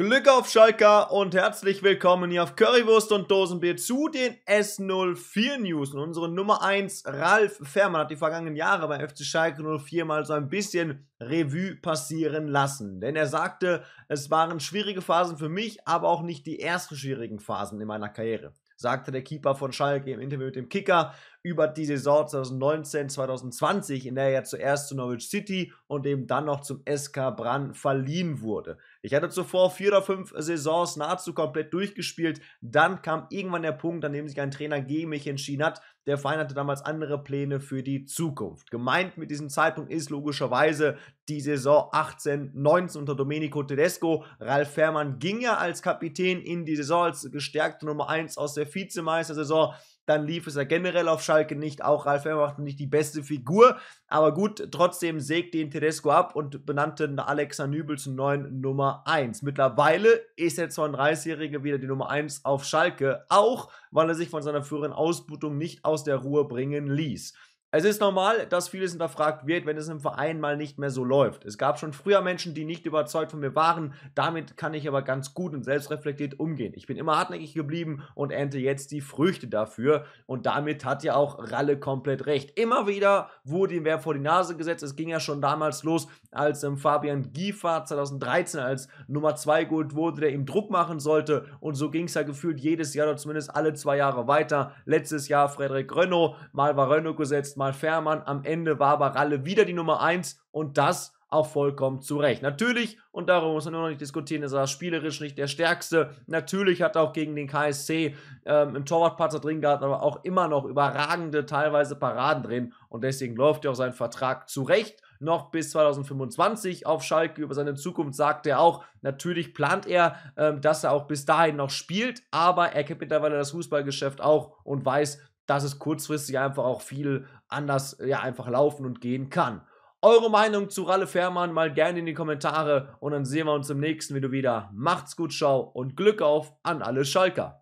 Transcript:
Glück auf Schalke und herzlich willkommen hier auf Currywurst und Dosenbier zu den S04 News. Und unsere Nummer 1, Ralf Fährmann, hat die vergangenen Jahre bei FC Schalke 04 mal so ein bisschen Revue passieren lassen. Denn er sagte, es waren schwierige Phasen für mich, aber auch nicht die ersten schwierigen Phasen in meiner Karriere sagte der Keeper von Schalke im Interview mit dem Kicker über die Saison 2019, 2020, in der er zuerst zu Norwich City und eben dann noch zum SK Brann verliehen wurde. Ich hatte zuvor vier oder fünf Saisons nahezu komplett durchgespielt. Dann kam irgendwann der Punkt, an dem sich ein Trainer gegen mich entschieden hat. Der Verein hatte damals andere Pläne für die Zukunft. Gemeint mit diesem Zeitpunkt ist logischerweise die Saison 18, 19 unter Domenico Tedesco. Ralf Fährmann ging ja als Kapitän in die Saison als gestärkte Nummer 1 aus der Vizemeistersaison dann lief es ja generell auf Schalke nicht. Auch Ralf Herrmann machte nicht die beste Figur. Aber gut, trotzdem sägte ihn Tedesco ab und benannte Alexa Nübel zum neuen Nummer 1. Mittlerweile ist der 32-Jährige wieder die Nummer 1 auf Schalke, auch weil er sich von seiner früheren Ausblutung nicht aus der Ruhe bringen ließ. Es ist normal, dass vieles hinterfragt wird, wenn es im Verein mal nicht mehr so läuft. Es gab schon früher Menschen, die nicht überzeugt von mir waren. Damit kann ich aber ganz gut und selbstreflektiert umgehen. Ich bin immer hartnäckig geblieben und ernte jetzt die Früchte dafür. Und damit hat ja auch Ralle komplett recht. Immer wieder wurde ihm wer vor die Nase gesetzt. Es ging ja schon damals los, als ähm, Fabian Giefer 2013 als Nummer 2 geholt wurde, der ihm Druck machen sollte. Und so ging es ja gefühlt jedes Jahr oder zumindest alle zwei Jahre weiter. Letztes Jahr Frederik Renault, mal war Renault gesetzt, Mal Fährmann. Am Ende war aber Ralle wieder die Nummer 1 und das auch vollkommen zu Recht. Natürlich, und darüber muss man nur noch nicht diskutieren, ist er spielerisch nicht der Stärkste. Natürlich hat er auch gegen den KSC ähm, im Torwartpatzer drin gehabt, aber auch immer noch überragende, teilweise Paraden drin. Und deswegen läuft ja auch sein Vertrag zu Recht noch bis 2025 auf Schalke. Über seine Zukunft sagt er auch, natürlich plant er, ähm, dass er auch bis dahin noch spielt, aber er kennt mittlerweile das Fußballgeschäft auch und weiß, dass es kurzfristig einfach auch viel anders ja, einfach laufen und gehen kann. Eure Meinung zu Ralle Fährmann mal gerne in die Kommentare und dann sehen wir uns im nächsten Video wieder. Macht's gut, ciao und Glück auf an alle Schalker.